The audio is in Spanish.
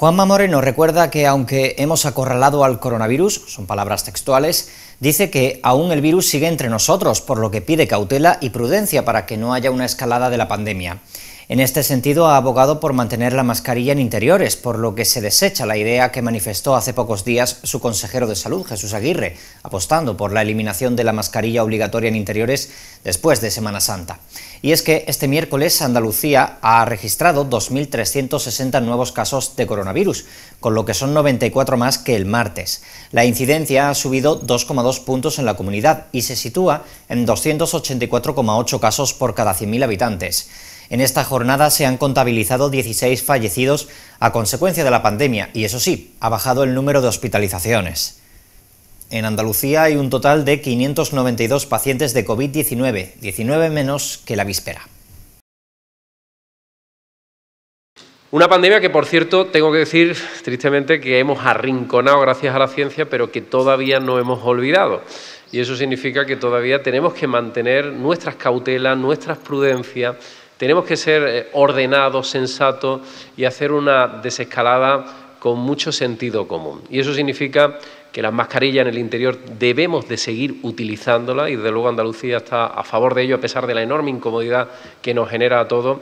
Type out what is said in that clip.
Juanma nos recuerda que aunque hemos acorralado al coronavirus, son palabras textuales, dice que aún el virus sigue entre nosotros, por lo que pide cautela y prudencia para que no haya una escalada de la pandemia. En este sentido, ha abogado por mantener la mascarilla en interiores, por lo que se desecha la idea que manifestó hace pocos días su consejero de salud, Jesús Aguirre, apostando por la eliminación de la mascarilla obligatoria en interiores después de Semana Santa. Y es que este miércoles Andalucía ha registrado 2.360 nuevos casos de coronavirus, con lo que son 94 más que el martes. La incidencia ha subido 2,2 puntos en la comunidad y se sitúa en 284,8 casos por cada 100.000 habitantes. En esta jornada se han contabilizado 16 fallecidos a consecuencia de la pandemia y eso sí, ha bajado el número de hospitalizaciones. En Andalucía hay un total de 592 pacientes de COVID-19, 19 menos que la víspera. Una pandemia que, por cierto, tengo que decir tristemente que hemos arrinconado gracias a la ciencia, pero que todavía no hemos olvidado. Y eso significa que todavía tenemos que mantener nuestras cautelas, nuestras prudencias, tenemos que ser eh, ordenados, sensatos y hacer una desescalada con mucho sentido común. Y eso significa que las mascarillas en el interior debemos de seguir utilizándolas y desde luego Andalucía está a favor de ello a pesar de la enorme incomodidad que nos genera a todos.